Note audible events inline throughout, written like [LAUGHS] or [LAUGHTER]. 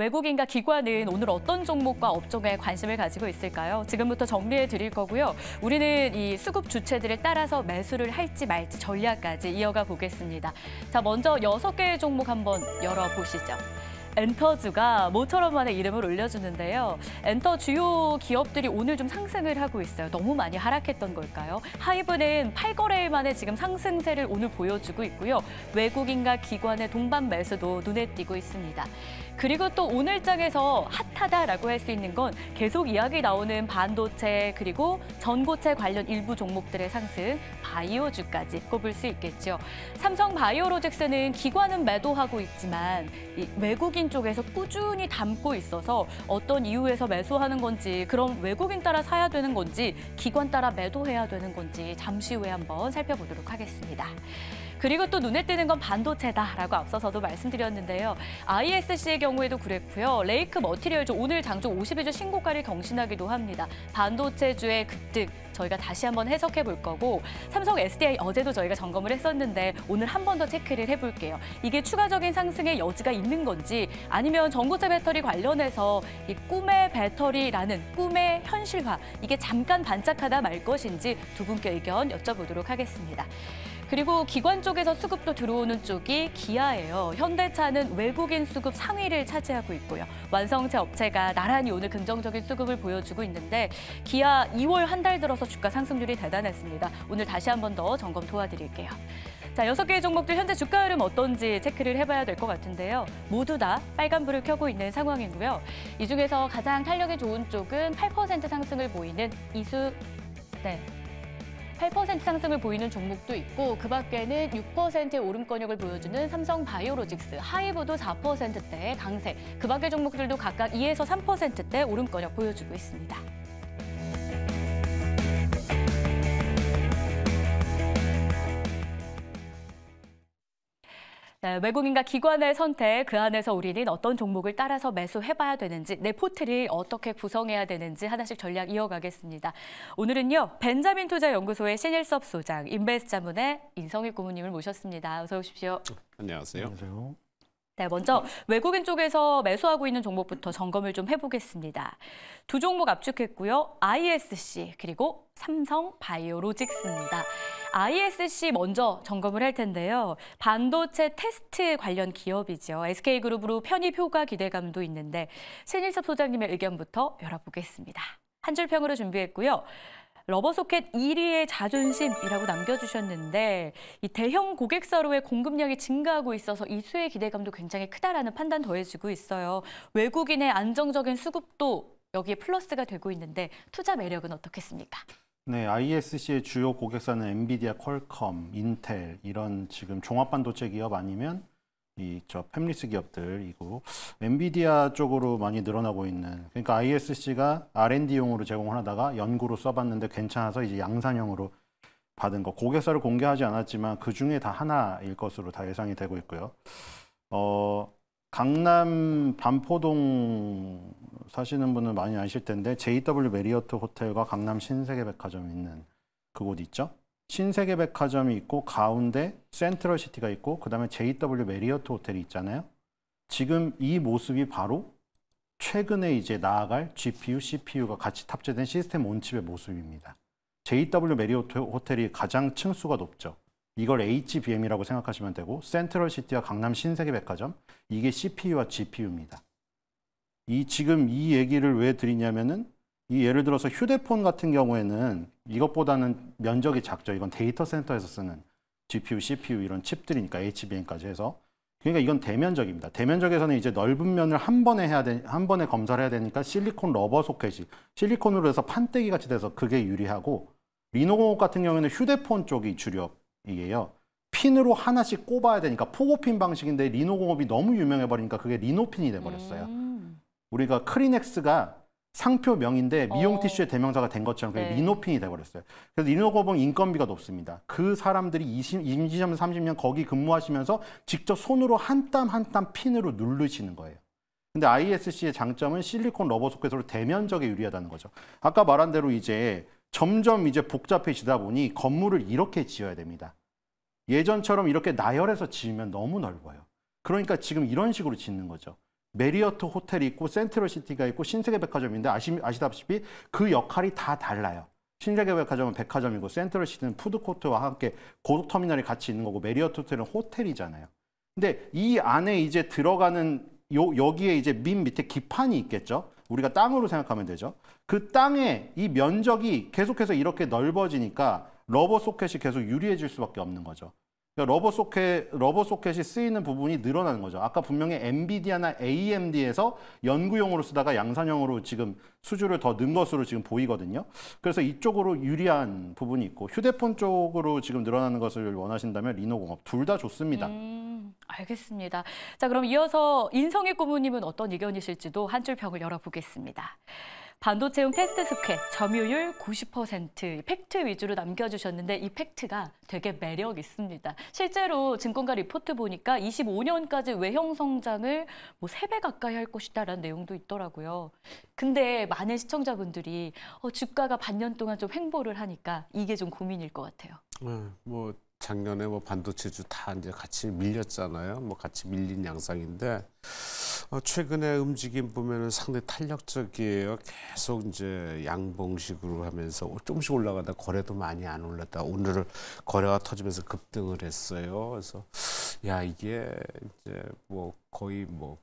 외국인과 기관은 오늘 어떤 종목과 업종에 관심을 가지고 있을까요? 지금부터 정리해 드릴 거고요. 우리는 이 수급 주체들을 따라서 매수를 할지 말지 전략까지 이어가 보겠습니다. 자, 먼저 여섯 개의 종목 한번 열어보시죠. 엔터주가 모처럼만의 이름을 올려주는데요. 엔터 주요 기업들이 오늘 좀 상승을 하고 있어요. 너무 많이 하락했던 걸까요? 하이브는 8거래일 만에 지금 상승세를 오늘 보여주고 있고요. 외국인과 기관의 동반 매수도 눈에 띄고 있습니다. 그리고 또 오늘장에서 핫하다라고 할 수 있는 건 계속 이야기 나오는 반도체 그리고 전고체 관련 일부 종목들의 상승, 바이오주까지 꼽을 수 있겠죠. 삼성 바이오로직스는 기관은 매도하고 있지만 외국인 쪽에서 꾸준히 담고 있어서 어떤 이유에서 매수하는 건지 그럼 외국인 따라 사야 되는 건지 기관 따라 매도해야 되는 건지 잠시 후에 한번 살펴보도록 하겠습니다. 그리고 또 눈에 띄는 건 반도체다라고 앞서서도 말씀드렸는데요. ISC의 경우에도 그랬고요. 레이크 머티리얼즈 오늘 장중 52주 신고가를 경신하기도 합니다. 반도체주의 급등 저희가 다시 한번 해석해 볼 거고 삼성 SDI 어제도 저희가 점검을 했었는데 오늘 한 번 더 체크를 해볼게요. 이게 추가적인 상승의 여지가 있는 건지 아니면 전고체 배터리 관련해서 이 꿈의 배터리라는 꿈의 현실화 이게 잠깐 반짝하다 말 것인지 두 분께 의견 여쭤보도록 하겠습니다. 그리고 기관 쪽에서 수급도 들어오는 쪽이 기아예요. 현대차는 외국인 수급 상위를 차지하고 있고요. 완성차 업체가 나란히 오늘 긍정적인 수급을 보여주고 있는데 기아 2월 한 달 들어서 주가 상승률이 대단했습니다. 오늘 다시 한 번 더 점검 도와드릴게요. 자, 여 개의 종목들 현재 주가 흐름 어떤지 체크를 해봐야 될 것 같은데요. 모두 다 빨간불을 켜고 있는 상황이고요. 이 중에서 가장 탄력이 좋은 쪽은 8% 상승을 보이는 이수... 네, 8% 상승을 보이는 종목도 있고 그 밖에는 6%의 오름권역을 보여주는 삼성바이오로직스, 하이브도 4%대 의 강세, 그 밖의 종목들도 각각 2에서 3%대 오름권역 보여주고 있습니다. 네, 외국인과 기관의 선택, 그 안에서 우리는 어떤 종목을 따라서 매수해봐야 되는지, 내 포트를 어떻게 구성해야 되는지 하나씩 전략 이어가겠습니다. 오늘은요, 벤자민 투자연구소의 신일섭 소장, 인베스자문의 인성희 고모님을 모셨습니다. 어서 오십시오. 안녕하세요. 안녕하세요. 네, 먼저 외국인 쪽에서 매수하고 있는 종목부터 점검을 좀 해보겠습니다. 두 종목 압축했고요. ISC 그리고 삼성 바이오로직스입니다. ISC 먼저 점검을 할 텐데요. 반도체 테스트 관련 기업이죠. SK그룹으로 편입 효과 기대감도 있는데 신일섭 소장님의 의견부터 열어보겠습니다. 한 줄 평으로 준비했고요. 러버소켓 1위의 자존심이라고 남겨주셨는데 이 대형 고객사로의 공급량이 증가하고 있어서 이 수혜 기대감도 굉장히 크다라는 판단 더해지고 있어요. 외국인의 안정적인 수급도 여기에 플러스가 되고 있는데 투자 매력은 어떻겠습니까? 네, ISC의 주요 고객사는 엔비디아, 퀄컴, 인텔 이런 지금 종합 반도체 기업 아니면 이저 팹리스 기업들이고 엔비디아 쪽으로 많이 늘어나고 있는 그러니까 ISC가 R&D용으로 제공을 하다가 연구로 써봤는데 괜찮아서 이제 양산형으로 받은 거 고객사를 그 공개하지 않았지만 그 중에 다 하나일 것으로 다 예상이 되고 있고요. 어 강남 반포동 사시는 분은 많이 아실 텐데 JW 메리어트 호텔과 강남 신세계백화점 있는 그곳 있죠. 신세계백화점이 있고 가운데 센트럴시티가 있고 그 다음에 JW 메리어트 호텔이 있잖아요. 지금 이 모습이 바로 최근에 이제 나아갈 GPU, CPU가 같이 탑재된 시스템 온칩의 모습입니다. JW 메리어트 호텔이 가장 층수가 높죠. 이걸 HBM이라고 생각하시면 되고 센트럴시티와 강남 신세계백화점 이게 CPU와 GPU입니다. 이 지금 이 얘기를 왜 드리냐면은 이 예를 들어서 휴대폰 같은 경우에는 이것보다는 면적이 작죠. 이건 데이터 센터에서 쓰는 GPU, CPU 이런 칩들이니까 HBM까지 해서 그러니까 이건 대면적입니다. 대면적에서는 이제 넓은 면을 한 번에 해야 돼, 한 번에 검사를 해야 되니까 실리콘 러버 소켓이 실리콘으로 해서 판때기 같이 돼서 그게 유리하고 리노공업 같은 경우에는 휴대폰 쪽이 주력이에요. 핀으로 하나씩 꼽아야 되니까 포고핀 방식인데 리노공업이 너무 유명해 버리니까 그게 리노핀이 돼 버렸어요. 음. 우리가 크리넥스가 상표명인데 어. 미용 티슈의 대명사가 된 것처럼 그게 네. 리노핀이 돼버렸어요. 그래서 리노고봉 인건비가 높습니다. 그 사람들이 20, 임시점 30년 거기 근무하시면서 직접 손으로 한 땀 한 땀 핀으로 누르시는 거예요. 근데 ISC의 장점은 실리콘 러버 소켓으로 대면적에 유리하다는 거죠. 아까 말한 대로 이제 점점 이제 복잡해지다 보니 건물을 이렇게 지어야 됩니다. 예전처럼 이렇게 나열해서 지으면 너무 넓어요. 그러니까 지금 이런 식으로 짓는 거죠. 메리어트 호텔이 있고 센트럴 시티가 있고 신세계 백화점인데 아시, 아시다시피 그 역할이 다 달라요. 신세계 백화점은 백화점이고 센트럴 시티는 푸드코트와 함께 고속터미널이 같이 있는 거고 메리어트 호텔은 호텔이잖아요. 근데 이 안에 이제 들어가는 요, 여기에 이제 밑 밑에 기판이 있겠죠. 우리가 땅으로 생각하면 되죠. 그 땅에 이 면적이 계속해서 이렇게 넓어지니까 러버 소켓이 계속 유리해질 수밖에 없는 거죠. 그러니까 러버 소켓 러버 소켓이 쓰이는 부분이 늘어나는 거죠. 아까 분명히 엔비디아나 AMD에서 연구용으로 쓰다가 양산형으로 지금 수주를 더 는 것으로 지금 보이거든요. 그래서 이쪽으로 유리한 부분이 있고 휴대폰 쪽으로 지금 늘어나는 것을 원하신다면 리노공업 둘 다 좋습니다. 음, 알겠습니다. 자 그럼 이어서 인성의 고모님은 어떤 의견이실지도 한 줄 평을 열어보겠습니다. 반도체용 패스트 스퀘 점유율 90% 팩트 위주로 남겨주셨는데 이 팩트가 되게 매력 있습니다. 실제로 증권가 리포트 보니까 25년까지 외형 성장을 뭐 3배 가까이 할 것이다라는 내용도 있더라고요. 근데 많은 시청자분들이 어, 주가가 반년 동안 좀 횡보를 하니까 이게 좀 고민일 것 같아요. 음, 뭐 작년에 뭐 반도체주 다 이제 같이 밀렸잖아요. 뭐 같이 밀린 양상인데 어, 최근에 움직임 보면은 상당히 탄력적이에요. 계속 이제 양봉식으로 하면서 조금씩 올라가다 거래도 많이 안 올랐다. 오늘은 거래가 터지면서 급등을 했어요. 그래서 야 이게 이제 뭐 거의 뭐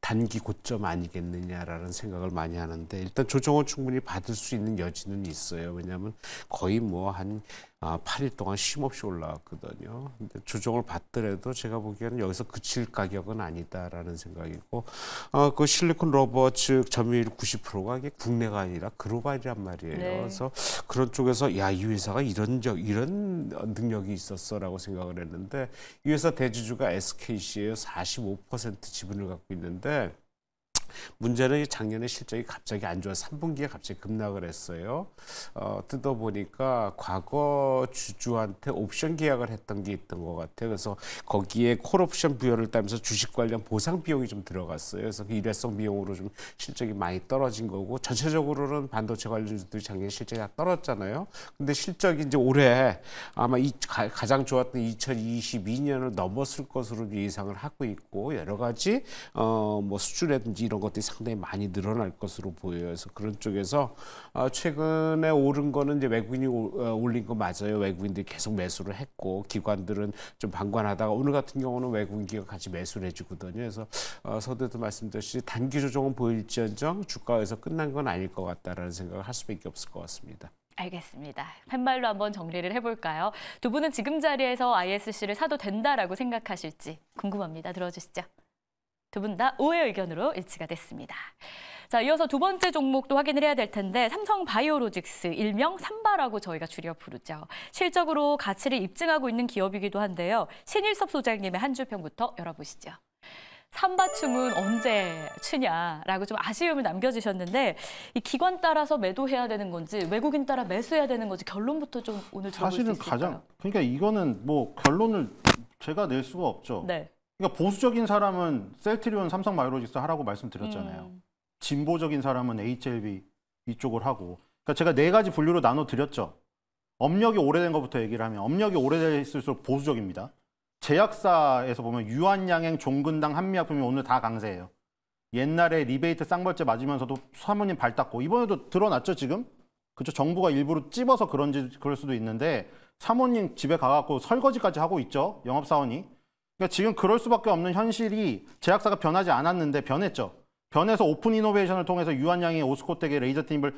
단기 고점 아니겠느냐라는 생각을 많이 하는데 일단 조정은 충분히 받을 수 있는 여지는 있어요. 왜냐하면 거의 뭐한 아, 8일 동안 쉼없이 올라왔거든요. 근데 조정을 받더라도 제가 보기에는 여기서 그칠 가격은 아니다라는 생각이고, 어, 그 실리콘 로버즉 점유율 90%가 이게 국내가 아니라 글로벌이란 말이에요. 네. 그래서 그런 쪽에서 야, 이 회사가 이런 저, 이런 능력이 있었어라고 생각을 했는데, 이 회사 대주주가 SKC의 45% 지분을 갖고 있는데, 문제는 작년에 실적이 갑자기 안 좋아 3분기에 갑자기 급락을 했어요. 어, 뜯어보니까 과거 주주한테 옵션 계약을 했던 게 있던 것 같아요. 그래서 거기에 콜옵션 부여를 따면서 주식 관련 보상 비용이 좀 들어갔어요. 그래서 그 일회성 비용으로 좀 실적이 많이 떨어진 거고 전체적으로는 반도체 관련주들이 작년 에 실적이 다 떨었잖아요. 근데 실적이 이제 올해 아마 이 가, 가장 좋았던 2022년을 넘었을 것으로 예상을 하고 있고 여러 가지 어, 뭐 수출이라든지 이런 것들이 상당히 많이 늘어날 것으로 보여서 그런 쪽에서 어, 최근에 오른 거는 이제 외국인이 어, 올린 거 맞아요. 외국인들이 계속 매수를 했고 기관들은 좀 방관하다가 오늘 같은 경우는 외국인 기관 같이 매수를 해주거든요. 그래서 어, 서두에도 말씀드렸듯이 단기 조정은 보일지언정 주가에서 끝난 건 아닐 것 같다라는 생각을 할 수밖에 없을 것 같습니다. 알겠습니다. 한말로 한번 정리를 해볼까요? 두 분은 지금 자리에서 ISC를 사도 된다라고 생각하실지 궁금합니다. 들어주시죠. 두분다 오해 의견으로 일치가 됐습니다. 자, 이어서 두 번째 종목도 확인을 해야 될 텐데 삼성 바이오로직스 일명 삼바라고 저희가 줄여 부르죠. 실적으로 가치를 입증하고 있는 기업이기도 한데요. 신일섭 소장님의 한줄 평부터 열어보시죠. 삼바춤은 언제 추냐라고 좀 아쉬움을 남겨주셨는데 이 기관 따라서 매도해야 되는 건지 외국인 따라 매수해야 되는 건지 결론부터 좀 오늘 들어볼 수 있을까요? 가장 그러니까 이거는 뭐 결론을 제가 낼 수가 없죠. 네. 그러니까 보수적인 사람은 셀트리온 삼성 바이오로직스 하라고 말씀드렸잖아요. 음. 진보적인 사람은 HLB 이쪽을 하고. 그러니까 제가 네 가지 분류로 나눠 드렸죠. 업력이 오래된 것부터 얘기를 하면 업력이 오래될수록 보수적입니다. 제약사에서 보면 유한양행 종근당 한미약품이 오늘 다 강세예요. 옛날에 리베이트 쌍벌제 맞으면서도 사모님 발 닦고 이번에도 드러났죠 지금? 그쵸 정부가 일부러 찝어서 그런지 그럴 수도 있는데 사모님 집에 가갖고 설거지까지 하고 있죠 영업사원이 그러니까 지금 그럴 수밖에 없는 현실이 제약사가 변하지 않았는데 변했죠. 변해서 오픈 이노베이션을 통해서 유한양의 오스코텍의 레이저팀을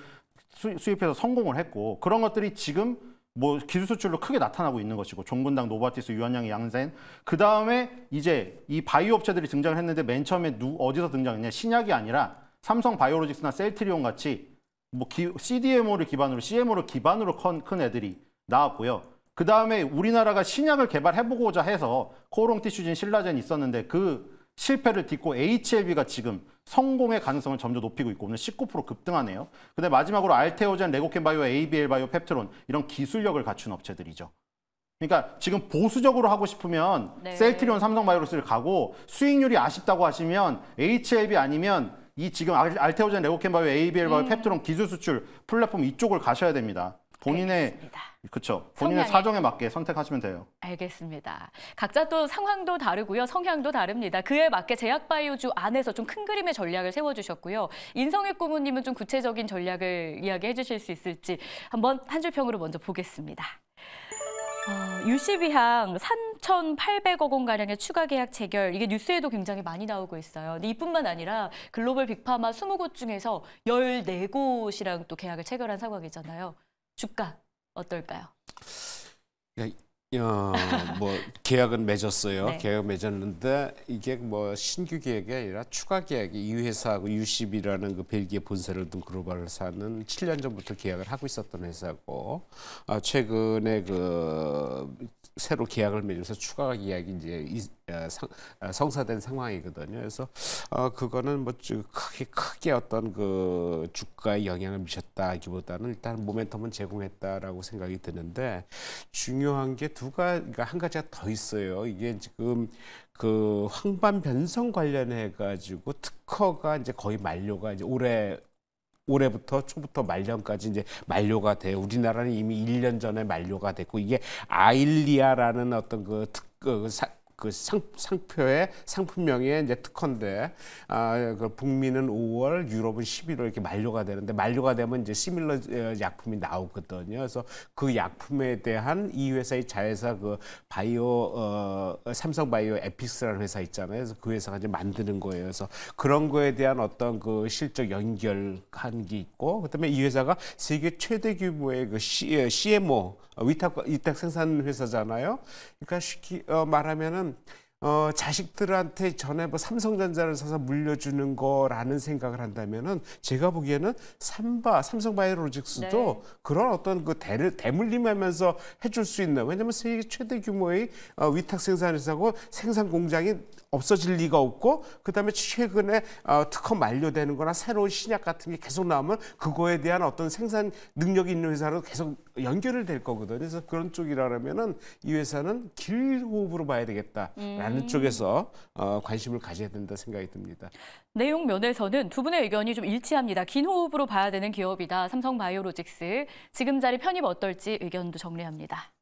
수입해서 성공을 했고 그런 것들이 지금 뭐 기술 수출로 크게 나타나고 있는 것이고 종근당, 노바티스, 유한양의 양센 그 다음에 이제 이 바이오 업체들이 등장을 했는데 맨 처음에 누, 어디서 등장했냐 신약이 아니라 삼성 바이오로직스나 셀트리온 같이 뭐 기, CDMO를 기반으로 CMO를 기반으로 큰, 큰 애들이 나왔고요. 그 다음에 우리나라가 신약을 개발해보고자 해서 코오롱티슈진, 신라젠이 있었는데 그 실패를 딛고 HLB가 지금 성공의 가능성을 점점 높이고 있고 오늘 19% 급등하네요. 근데 마지막으로 알테오젠, 레고캔바이오, ABL바이오, 펩트론 이런 기술력을 갖춘 업체들이죠. 그러니까 지금 보수적으로 하고 싶으면 네. 셀트리온 삼성바이오로스를 가고 수익률이 아쉽다고 하시면 HLB 아니면 이 지금 알테오젠, 레고캔바이오, ABL바이오, 음. 펩트론 기술 수출 플랫폼 이쪽을 가셔야 됩니다. 본인의 그렇죠. 본인의 성향에. 사정에 맞게 선택하시면 돼요. 알겠습니다. 각자 또 상황도 다르고요. 성향도 다릅니다. 그에 맞게 제약바이오주 안에서 좀 큰 그림의 전략을 세워주셨고요. 인성의 고모님은 좀 구체적인 전략을 이야기해 주실 수 있을지 한번 한 줄평으로 먼저 보겠습니다. 어, 유시비항 3,800억 원가량의 추가 계약 체결, 이게 뉴스에도 굉장히 많이 나오고 있어요. 근데 이뿐만 아니라 글로벌 빅파마 20곳 중에서 14곳이랑 또 계약을 체결한 상황이잖아요. 주가 어떨까요? 그러니까 어, 뭐 [LAUGHS] 계약은 맺었어요. 네. 계약 맺었는데 이게 뭐 신규 계약이 아니라 추가 계약이 이 회사하고 유십이라는 그 벨기에 본사를 둔 글로벌 사는 7년 전부터 계약을 하고 있었던 회사고 아, 최근에 그 새로 계약을 맺어서 추가 계약이 이제 어, 어, 성사된 상황이거든요. 그래서 어, 그거는 뭐 크게 크게 어떤 그 주가에 영향을 미쳤다기보다는 일단 모멘텀은 제공했다라고 생각이 드는데 중요한 게 두 가지 그러니까 한 가지가 더 있어요. 이게 지금 그 황반 변성 관련해 가지고 특허가 이제 거의 만료가 이제 올해 올해부터 초부터 말년까지 이제 만료가 돼요. 우리나라는 이미 1년 전에 만료가 됐고 이게 아일리아라는 어떤 그 특, 그 사, 그 상, 상표의 상품명에 이제 특허인데 아, 그 북미는 5월, 유럽은 11월 이렇게 만료가 되는데 만료가 되면 이제 시밀러 어, 약품이 나오거든요. 그래서 그 약품에 대한 이 회사의 자회사 그 바이오 어, 삼성바이오 에픽스라는 회사 있잖아요. 그래서 그 회사가 이제 만드는 거예요. 그래서 그런 거에 대한 어떤 그 실적 연결한 게 있고 그다음에 이 회사가 세계 최대 규모의 그 C, CMO 어, 위탁 위탁 생산 회사잖아요. 그러니까 쉽게 어, 말하면은 come 어, 자식들한테 전에 뭐 삼성전자를 사서 물려주는 거라는 생각을 한다면은 제가 보기에는 삼바 삼성바이오로직스도 네. 그런 어떤 그 대를 대물림하면서 해줄 수 있는 왜냐면 세계 최대 규모의 어, 위탁 생산회사고 생산 공장이 없어질 리가 없고 그다음에 최근에 어, 특허 만료되는거나 새로운 신약 같은 게 계속 나오면 그거에 대한 어떤 생산 능력이 있는 회사로 계속 연결을 될 거거든요. 그래서 그런 쪽이라면은 이 회사는 길 호흡으로 봐야 되겠다. 음. 라는 음. 쪽에서 어, 관심을 가져야 된다 생각이 듭니다. 내용 면에서는 두 분의 의견이 좀 일치합니다. 긴 호흡으로 봐야 되는 기업이다. 삼성바이오로직스 지금 자리 편입 어떨지 의견도 정리합니다.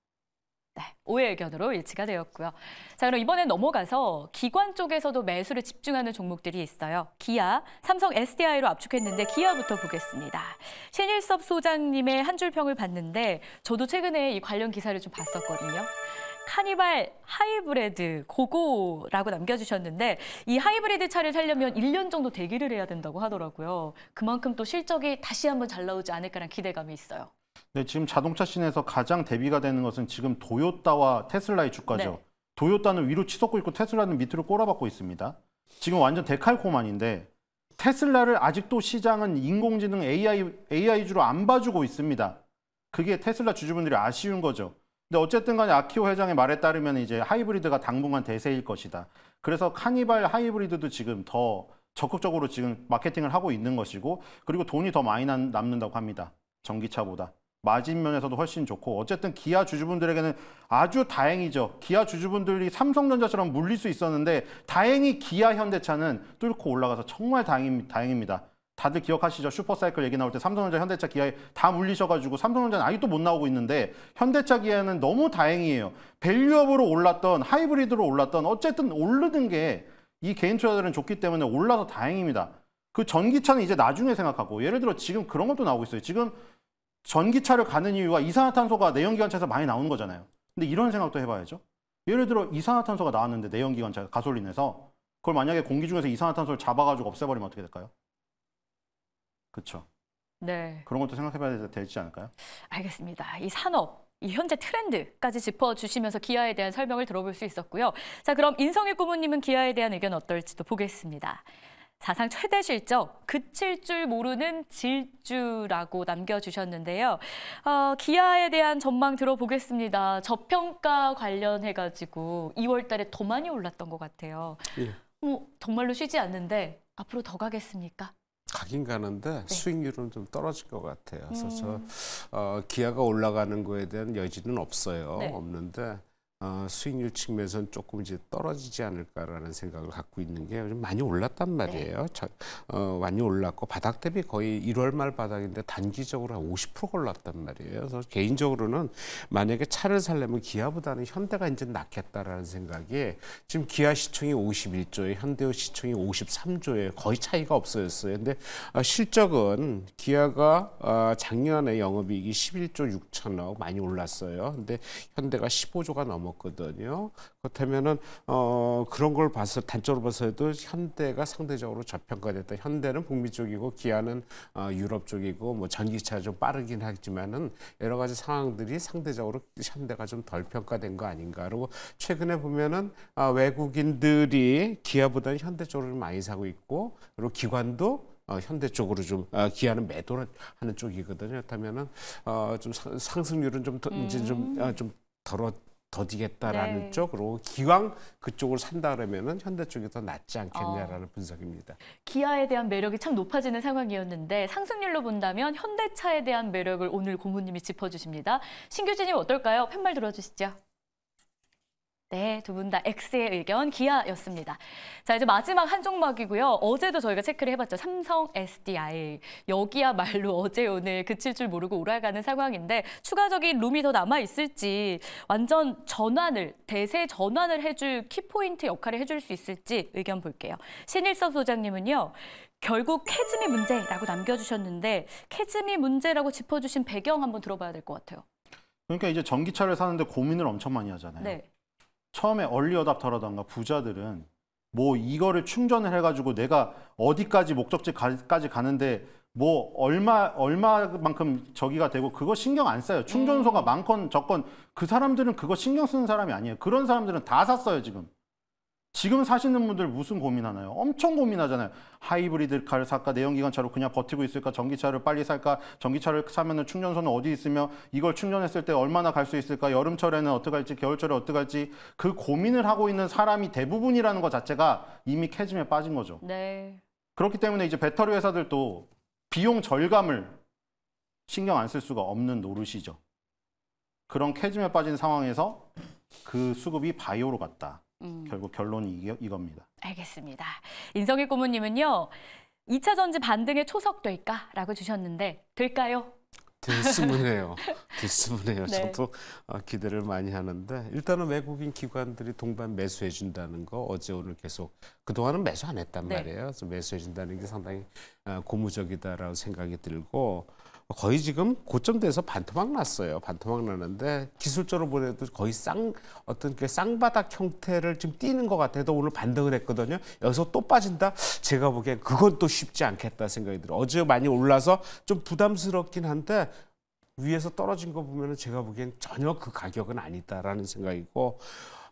네, 오해 의견으로 일치가 되었고요. 자, 그럼 이번엔 넘어가서 기관 쪽에서도 매수를 집중하는 종목들이 있어요. 기아, 삼성 SDI로 압축했는데 기아부터 보겠습니다. 신일섭 소장님의 한 줄평을 봤는데 저도 최근에 이 관련 기사를 좀 봤었거든요. 카니발 하이브레드 고고라고 남겨주셨는데 이 하이브레드 차를 살려면 1년 정도 대기를 해야 된다고 하더라고요. 그만큼 또 실적이 다시 한번 잘 나오지 않을까라는 기대감이 있어요. 네, 지금 자동차 씬에서 가장 대비가 되는 것은 지금 도요타와 테슬라의 주가죠. 네. 도요타는 위로 치솟고 있고 테슬라는 밑으로 꼬라박고 있습니다. 지금 완전 데칼코만인데 테슬라를 아직도 시장은 인공지능 AI, AI주로 안 봐주고 있습니다. 그게 테슬라 주주분들이 아쉬운 거죠. 근데 어쨌든 간에 아키오 회장의 말에 따르면 이제 하이브리드가 당분간 대세일 것이다. 그래서 카니발 하이브리드도 지금 더 적극적으로 지금 마케팅을 하고 있는 것이고 그리고 돈이 더 많이 남는다고 합니다. 전기차보다. 마진 면에서도 훨씬 좋고 어쨌든 기아 주주분들에게는 아주 다행이죠. 기아 주주분들이 삼성전자처럼 물릴 수 있었는데 다행히 기아 현대차는 뚫고 올라가서 정말 다행입니다. 다들 기억하시죠? 슈퍼사이클 얘기 나올 때 삼성전자, 현대차, 기아에 다 물리셔가지고 삼성전자는 아직도 못 나오고 있는데 현대차, 기아는 너무 다행이에요. 밸류업으로 올랐던 하이브리드로 올랐던 어쨌든 오르는 게 이 개인 투자들은 좋기 때문에 올라서 다행입니다. 그 전기차는 이제 나중에 생각하고 예를 들어 지금 그런 것도 나오고 있어요. 지금 전기차를 가는 이유가 이산화탄소가 내연기관차에서 많이 나오는 거잖아요. 근데 이런 생각도 해봐야죠. 예를 들어 이산화탄소가 나왔는데 내연기관차 가솔린에서 그걸 만약에 공기 중에서 이산화탄소를 잡아가지고 없애버리면 어떻게 될까요? 그렇죠. 네. 그런 것도 생각해봐야 되지 않을까요? 알겠습니다. 이 산업, 이 현재 트렌드까지 짚어주시면서 기아에 대한 설명을 들어볼 수 있었고요. 자, 그럼 인성일 고모님은 기아에 대한 의견 어떨지도 보겠습니다. 사상 최대 실적, 그칠 줄 모르는 질주라고 남겨주셨는데요. 어, 기아에 대한 전망 들어보겠습니다. 저평가 관련해가지고 2월 달에 더 많이 올랐던 것 같아요. 예. 뭐, 정말로 쉬지 않는데 앞으로 더 가겠습니까? 가긴 가는데 네. 수익률은 좀 떨어질 것 같아요. 그래서 음. 저 어, 기아가 올라가는 거에 대한 여지는 없어요. 네. 없는데 어, 수익률 측면에서는 조금 이제 떨어지지 않을까라는 생각을 갖고 있는 게 요즘 많이 올랐단 네. 말이에요. 네. 저, 어, 많이 올랐고 바닥 대비 거의 1월 말 바닥인데 단기적으로 한 50% 올랐단 말이에요. 그래서 개인적으로는 만약에 차를 살려면 기아보다는 현대가 이제 낫겠다라는 생각이 지금 기아 시총이 51조에 현대 시총이 53조에 거의 차이가 없어졌어요. 근데 어, 실적은 기아가 어, 작년에 영업이익이 11조 6천억 많이 올랐어요. 근데 현대가 15조가 넘어 거거든요. 그렇다면은 어, 그런 걸 봐서 단적으로 봐서도 현대가 상대적으로 저평가됐다. 현대는 북미 쪽이고 기아는 어, 유럽 쪽이고 뭐 전기차 좀 빠르긴 하지만은 여러 가지 상황들이 상대적으로 현대가 좀 덜 평가된 거 아닌가. 그리고 최근에 보면은 아, 외국인들이 기아보다는 현대 쪽으로 많이 사고 있고 그리고 기관도 어, 현대 쪽으로 좀 어, 기아는 매도를 하는 쪽이거든요. 그렇다면은 어, 좀 상, 승률은 좀 더, 음. 이제 좀좀 아, 좀 덜어 더디겠다라는 네. 쪽으로 기왕 그쪽을 산다 그러면은 현대 쪽이 더 낫지 않겠냐라는 어. 분석입니다. 기아에 대한 매력이 참 높아지는 상황이었는데 상승률로 본다면 현대차에 대한 매력을 오늘 고모님이 짚어주십니다. 신규진님 어떨까요? 팻말 들어주시죠. 네, 두 분 다 X의 의견 기아였습니다. 자, 이제 마지막 한 종목이고요. 어제도 저희가 체크를 해봤죠. 삼성 SDI. 여기야말로 [LAUGHS] 어제 오늘 그칠 줄 모르고 오라가는 상황인데 추가적인 룸이 더 남아있을지 완전 전환을, 대세 전환을 해줄 키포인트 역할을 해줄 수 있을지 의견 볼게요. 신일섭 소장님은요. 결국 캐즈미 문제라고 남겨주셨는데 캐즈미 문제라고 짚어주신 배경 한번 들어봐야 될 것 같아요. 그러니까 이제 전기차를 사는데 고민을 엄청 많이 하잖아요. 네. 처음에 얼리 어답터라던가 부자들은 뭐 이거를 충전을 해가지고 내가 어디까지 목적지까지 가는데 뭐 얼마 얼마만큼 저기가 되고 그거 신경 안 써요. 충전소가 음. 많건 적건 그 사람들은 그거 신경 쓰는 사람이 아니에요. 그런 사람들은 다 샀어요 지금. 지금 사시는 분들 무슨 고민하나요? 엄청 고민하잖아요. 하이브리드 카를 살까, 내연기관차로 그냥 버티고 있을까, 전기차를 빨리 살까, 전기차를 사면 충전소는 어디 있으며 이걸 충전했을 때 얼마나 갈 수 있을까, 여름철에는 어떡 할지, 겨울철에 어떡 할지 그 고민을 하고 있는 사람이 대부분이라는 것 자체가 이미 캐즘에 빠진 거죠. 네. 그렇기 때문에 이제 배터리 회사들도 비용 절감을 신경 안 쓸 수가 없는 노릇이죠. 그런 캐즘에 빠진 상황에서 그 수급이 바이오로 갔다. 음. 결국 결론이 이겁니다 알겠습니다. 인성일 고모님은요. 2차 전지 반등에 초석될까? 라고 주셨는데 될까요? 들수문해요. [LAUGHS] 들수문해요. 네. 저도 어, 기대를 많이 하는데 일단은 외국인 기관들이 동반 매수해 준다는 거 어제 오늘 계속 그동안은 매수 안 했단 네. 말이에요. 그래서 매수해 준다는 게 상당히 어, 고무적이다라고 생각이 들고 거의 지금 고점돼서 반토막 났어요. 반토막 나는데 기술적으로 보내도 거의 쌍 어떤 그 쌍바닥 형태를 지금 띄는 것 같아도 오늘 반등을 했거든요. 여기서 또 빠진다. 제가 보기엔 그건 또 쉽지 않겠다 생각이 들어 어제 많이 올라서 좀 부담스럽긴 한데 위에서 떨어진 거 보면은 제가 보기엔 전혀 그 가격은 아니다라는 생각이고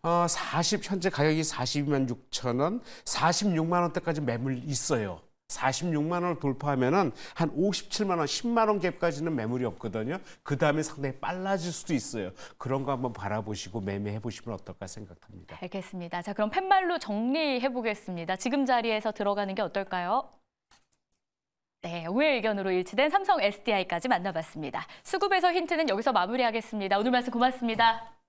어, 40 현재 가격이 42만 6천 원, 46만 원대까지 매물 있어요. 46만 원을 돌파하면한 57만 원, 10만 원 갭까지는 매물이 없거든요. 그 다음에 상당히 빨라질 수도 있어요. 그런 거 한번 바라보시고 매매해 보시면 어떨까 생각합니다. 알겠습니다. 자, 그럼 팻말로 정리해 보겠습니다. 지금 자리에서 들어가는 게 어떨까요? 네, 오해 의견으로 일치된 삼성 SDI까지 만나봤습니다. 수급에서 힌트는 여기서 마무리하겠습니다. 오늘 말씀 고맙습니다.